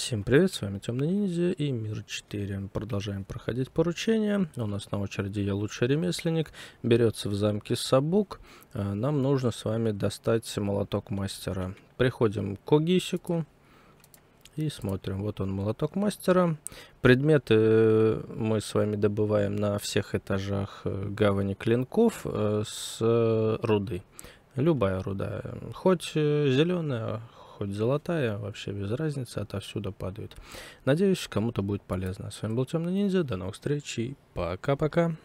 Всем привет, с вами Темный Ниндзя и Мир 4. Продолжаем проходить поручения. У нас на очереди я лучший ремесленник. Берется в замке Сабук. А, нам нужно с вами достать молоток мастера. Приходим к Огисику и смотрим. Вот он, молоток мастера. Предметы э, мы с вами добываем на всех этажах э, гавани клинков э, с руды. Любая руда, хоть зеленая, хоть золотая, вообще без разницы, отовсюду падают. Надеюсь, кому-то будет полезно. С вами был Темный Ниндзя, до новых встреч и пока-пока.